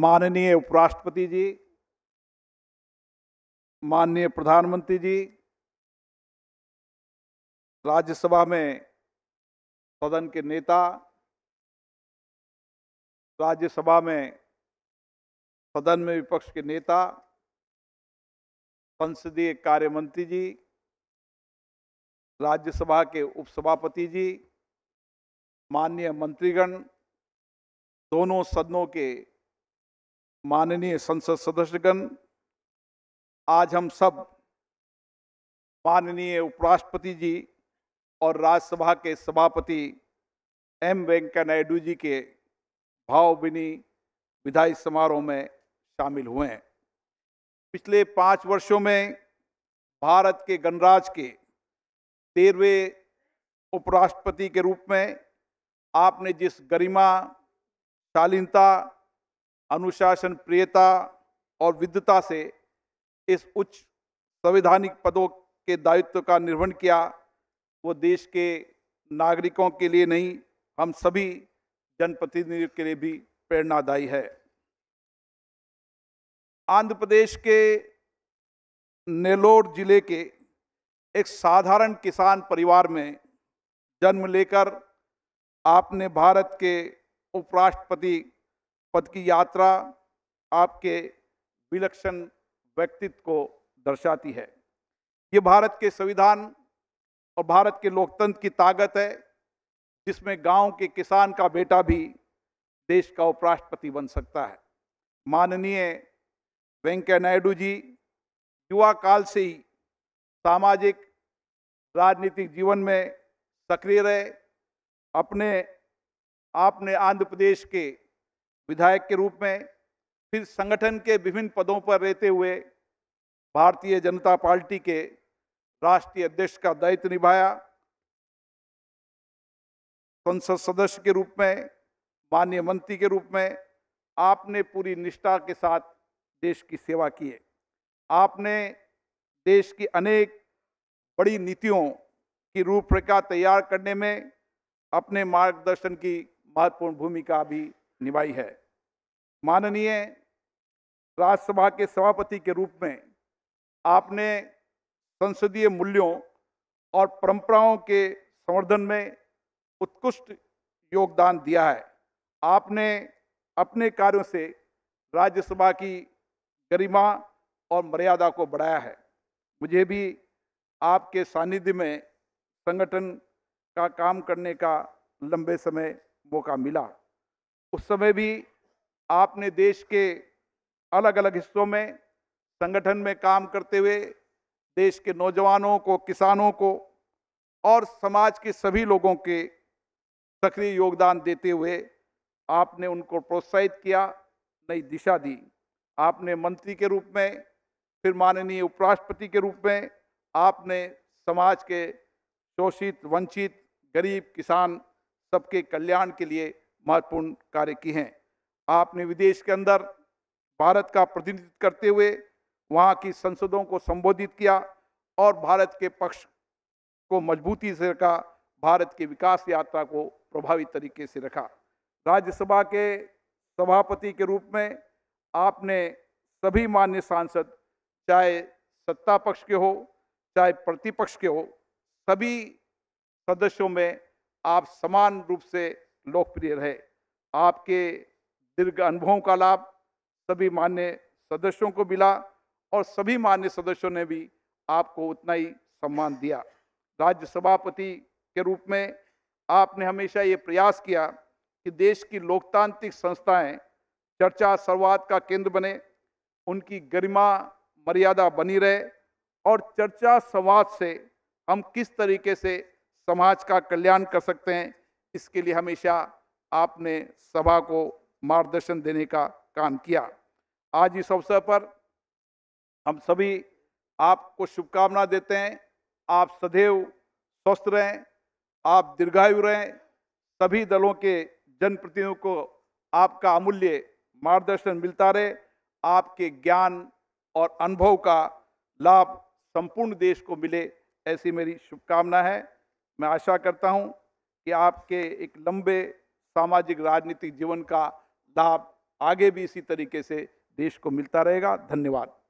माननीय उपराष्ट्रपति जी माननीय प्रधानमंत्री जी राज्यसभा में सदन के नेता राज्यसभा में सदन में विपक्ष के नेता संसदीय कार्य मंत्री जी राज्यसभा के उपसभापति जी माननीय मंत्रीगण दोनों सदनों के माननीय संसद सदस्यगण आज हम सब माननीय उपराष्ट्रपति जी और राज्यसभा के सभापति एम वेंकैया नायडू जी के भावभिनी विधायी समारोह में शामिल हुए हैं पिछले पाँच वर्षों में भारत के गणराज के तेरहवें उपराष्ट्रपति के रूप में आपने जिस गरिमा शालीनता अनुशासन प्रियता और विद्वता से इस उच्च संवैधानिक पदों के दायित्व का निर्वहन किया वो देश के नागरिकों के लिए नहीं हम सभी जनप्रतिनिधियों के लिए भी प्रेरणादायी है आंध्र प्रदेश के नेलोर जिले के एक साधारण किसान परिवार में जन्म लेकर आपने भारत के उपराष्ट्रपति पद की यात्रा आपके विलक्षण व्यक्तित्व को दर्शाती है ये भारत के संविधान और भारत के लोकतंत्र की ताकत है जिसमें गांव के किसान का बेटा भी देश का उपराष्ट्रपति बन सकता है माननीय वेंकैया नायडू जी युवा काल से ही सामाजिक राजनीतिक जीवन में सक्रिय रहे अपने आपने आंध्र प्रदेश के विधायक के रूप में फिर संगठन के विभिन्न पदों पर रहते हुए भारतीय जनता पार्टी के राष्ट्रीय अध्यक्ष का दायित्व निभाया संसद सदस्य के रूप में माननीय मंत्री के रूप में आपने पूरी निष्ठा के साथ देश की सेवा की है आपने देश की अनेक बड़ी नीतियों की रूपरेखा तैयार करने में अपने मार्गदर्शन की महत्वपूर्ण भूमिका भी निभाई है माननीय राज्यसभा के सभापति के रूप में आपने संसदीय मूल्यों और परंपराओं के संवर्धन में उत्कृष्ट योगदान दिया है आपने अपने कार्यों से राज्यसभा की गरिमा और मर्यादा को बढ़ाया है मुझे भी आपके सानिध्य में संगठन का काम करने का लंबे समय मौका मिला उस समय भी आपने देश के अलग अलग हिस्सों में संगठन में काम करते हुए देश के नौजवानों को किसानों को और समाज के सभी लोगों के सक्रिय योगदान देते हुए आपने उनको प्रोत्साहित किया नई दिशा दी आपने मंत्री के रूप में फिर माननीय उपराष्ट्रपति के रूप में आपने समाज के शोषित वंचित गरीब किसान सबके कल्याण के लिए महत्वपूर्ण कार्य किए हैं आपने विदेश के अंदर भारत का प्रतिनिधित्व करते हुए वहाँ की संसदों को संबोधित किया और भारत के पक्ष को मजबूती से रखा भारत की विकास यात्रा को प्रभावी तरीके से रखा राज्यसभा के सभापति के रूप में आपने सभी मान्य सांसद चाहे सत्ता पक्ष के हो चाहे प्रतिपक्ष के हो सभी सदस्यों में आप समान रूप से लोकप्रिय रहे आपके दीर्घ अनुभवों का लाभ सभी मान्य सदस्यों को मिला और सभी मान्य सदस्यों ने भी आपको उतना ही सम्मान दिया राज्य सभापति के रूप में आपने हमेशा ये प्रयास किया कि देश की लोकतांत्रिक संस्थाएं चर्चा संवाद का केंद्र बने उनकी गरिमा मर्यादा बनी रहे और चर्चा संवाद से हम किस तरीके से समाज का कल्याण कर सकते हैं इसके लिए हमेशा आपने सभा को मार्गदर्शन देने का काम किया आज इस अवसर पर हम सभी आपको शुभकामना देते हैं आप सदैव स्वस्थ रहें आप दीर्घायु रहें सभी दलों के जनप्रतिनिधियों को आपका अमूल्य मार्गदर्शन मिलता रहे आपके ज्ञान और अनुभव का लाभ संपूर्ण देश को मिले ऐसी मेरी शुभकामना है मैं आशा करता हूं कि आपके एक लंबे सामाजिक राजनीतिक जीवन का लाभ आगे भी इसी तरीके से देश को मिलता रहेगा धन्यवाद